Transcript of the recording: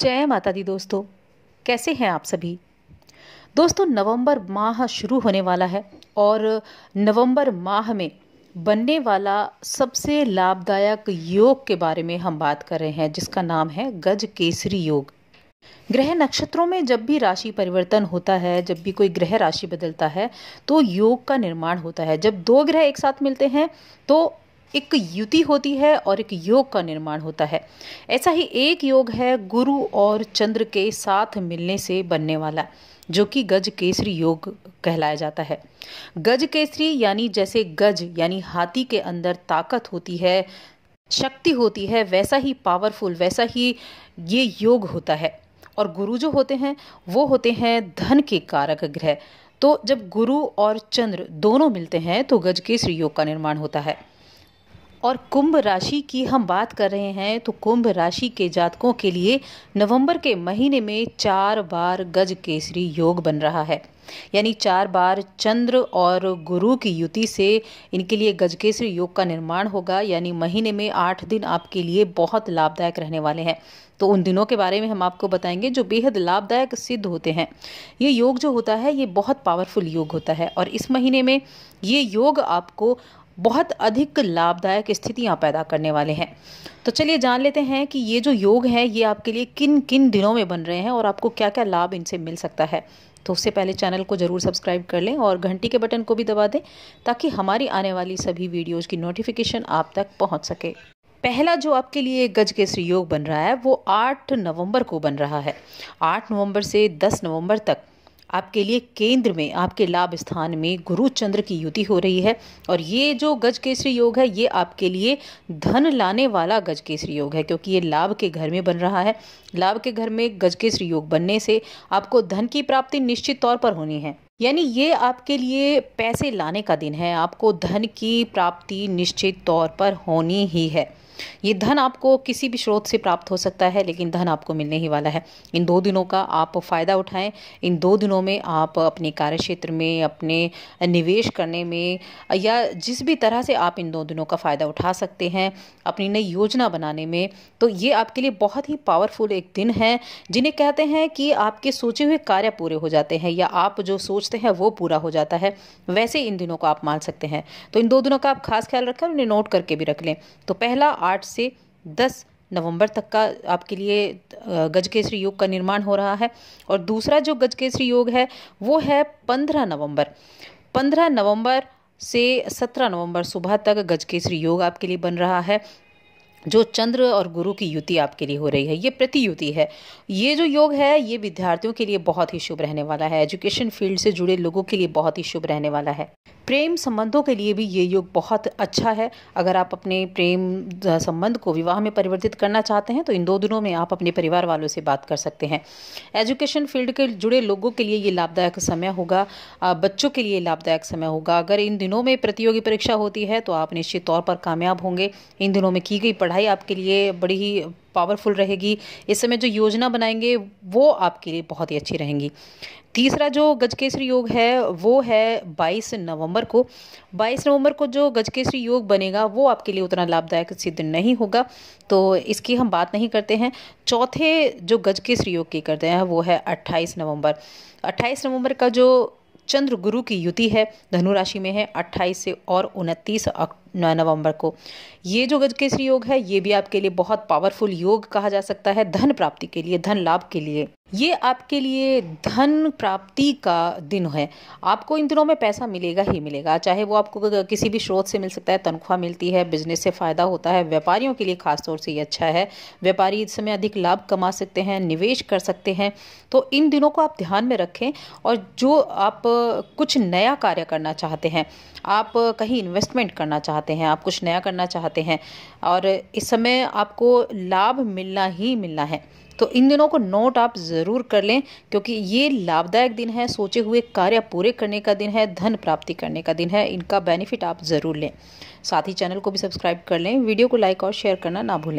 जय माता दी दोस्तों कैसे हैं आप सभी दोस्तों नवंबर माह शुरू होने वाला है और नवंबर माह में बनने वाला सबसे लाभदायक योग के बारे में हम बात कर रहे हैं जिसका नाम है गज केसरी योग ग्रह नक्षत्रों में जब भी राशि परिवर्तन होता है जब भी कोई ग्रह राशि बदलता है तो योग का निर्माण होता है जब दो ग्रह एक साथ मिलते हैं तो एक युति होती है और एक योग का निर्माण होता है ऐसा ही एक योग है गुरु और चंद्र के साथ मिलने से बनने वाला जो कि गज केसरी योग कहलाया जाता है गज केसरी यानी जैसे गज यानी हाथी के अंदर ताकत होती है शक्ति होती है वैसा ही पावरफुल वैसा ही ये योग होता है और गुरु जो होते हैं वो होते हैं धन के कारक ग्रह तो जब गुरु और चंद्र दोनों मिलते हैं तो गज केसरी योग का निर्माण होता है और कुंभ राशि की हम बात कर रहे हैं तो कुंभ राशि के जातकों के लिए नवंबर के महीने में चार बार गज केसरी योग बन रहा है यानी चार बार चंद्र और गुरु की युति से इनके लिए गजकेसरी योग का निर्माण होगा यानी महीने में आठ दिन आपके लिए बहुत लाभदायक रहने वाले हैं तो उन दिनों के बारे में हम आपको बताएंगे जो बेहद लाभदायक सिद्ध होते हैं ये योग जो होता है ये बहुत पावरफुल योग होता है और इस महीने में ये योग आपको बहुत अधिक लाभदायक स्थितियां पैदा करने वाले हैं तो चलिए जान लेते हैं कि ये जो योग है ये आपके लिए किन किन दिनों में बन रहे हैं और आपको क्या क्या लाभ इनसे मिल सकता है तो उससे पहले चैनल को ज़रूर सब्सक्राइब कर लें और घंटी के बटन को भी दबा दें ताकि हमारी आने वाली सभी वीडियोज़ की नोटिफिकेशन आप तक पहुँच सके पहला जो आपके लिए गज केसरी योग बन रहा है वो 8 नवंबर को बन रहा है 8 नवंबर से 10 नवंबर तक आपके लिए केंद्र में आपके लाभ स्थान में गुरु चंद्र की युति हो रही है और ये जो गज केसरी योग है ये आपके लिए धन लाने वाला गज केसरी योग है क्योंकि ये लाभ के घर में बन रहा है लाभ के घर में गज केसरी योग बनने से आपको धन की प्राप्ति निश्चित तौर पर होनी है यानी ये आपके लिए पैसे लाने का दिन है आपको धन की प्राप्ति निश्चित तौर पर होनी ही है ये धन आपको किसी भी स्रोत से प्राप्त हो सकता है लेकिन धन आपको मिलने ही वाला है इन दो दिनों का आप फ़ायदा उठाएं इन दो दिनों में आप अपने कार्य क्षेत्र में अपने निवेश करने में या जिस भी तरह से आप इन दो दिनों का फ़ायदा उठा सकते हैं अपनी नई योजना बनाने में तो ये आपके लिए बहुत ही पावरफुल एक दिन है जिन्हें कहते हैं कि आपके सोचे हुए कार्य पूरे हो जाते हैं या आप जो सोचते हैं वो पूरा हो जाता है वैसे इन दिनों को आप मान सकते हैं तो इन दो दिनों का आप खास ख्याल रखें उन्हें नोट करके भी रख लें तो पहला आठ से दस नवंबर तक का आपके लिए गजकेसरी योग का निर्माण हो रहा है और दूसरा जो गजकेसरी योग है वो है पंद्रह नवंबर पंद्रह नवंबर से सत्रह नवंबर सुबह तक गजकेसरी योग आपके लिए बन रहा है जो चंद्र और गुरु की युति आपके लिए हो रही है ये प्रतियुति है ये जो योग है ये विद्यार्थियों के लिए बहुत ही शुभ रहने वाला है एजुकेशन फील्ड से जुड़े लोगों के लिए बहुत ही शुभ रहने वाला है प्रेम संबंधों के लिए भी ये योग बहुत अच्छा है अगर आप अपने प्रेम संबंध को विवाह में परिवर्तित करना चाहते हैं तो इन दो दिनों में आप अपने परिवार वालों से बात कर सकते हैं एजुकेशन फील्ड के जुड़े लोगों के लिए ये लाभदायक समय होगा बच्चों के लिए लाभदायक समय होगा अगर इन दिनों में प्रतियोगी परीक्षा होती है तो आप निश्चित तौर पर कामयाब होंगे इन दिनों में की गई पढ़ाई आपके लिए बड़ी ही पावरफुल रहेगी इस समय जो योजना बनाएंगे वो आपके लिए बहुत ही अच्छी रहेंगी तीसरा जो गजकेसरी योग है वो है 22 नवंबर को 22 नवंबर को जो गजकेसरी योग बनेगा वो आपके लिए उतना लाभदायक सिद्ध नहीं होगा तो इसकी हम बात नहीं करते हैं चौथे जो गजकेसरी योग की करते हैं वो है 28 नवंबर 28 नवंबर का जो चंद्र गुरु की युति है धनु राशि में है 28 से और 29 अक्टूबर नौ नवंबर को ये जो गजकेसरी योग है ये भी आपके लिए बहुत पावरफुल योग कहा जा सकता है धन प्राप्ति के लिए धन लाभ के लिए ये आपके लिए धन प्राप्ति का दिन है आपको इन दिनों में पैसा मिलेगा ही मिलेगा चाहे वो आपको किसी भी स्रोत से मिल सकता है तनख्वाह मिलती है बिजनेस से फ़ायदा होता है व्यापारियों के लिए खासतौर से ये अच्छा है व्यापारी इस समय अधिक लाभ कमा सकते हैं निवेश कर सकते हैं तो इन दिनों को आप ध्यान में रखें और जो आप कुछ नया कार्य करना चाहते हैं आप कहीं इन्वेस्टमेंट करना चाहते चाहते हैं आप कुछ नया करना चाहते हैं और इस समय आपको लाभ मिलना ही मिलना है तो इन दिनों को नोट आप ज़रूर कर लें क्योंकि ये लाभदायक दिन है सोचे हुए कार्य पूरे करने का दिन है धन प्राप्ति करने का दिन है इनका बेनिफिट आप ज़रूर लें साथ ही चैनल को भी सब्सक्राइब कर लें वीडियो को लाइक और शेयर करना ना भूलें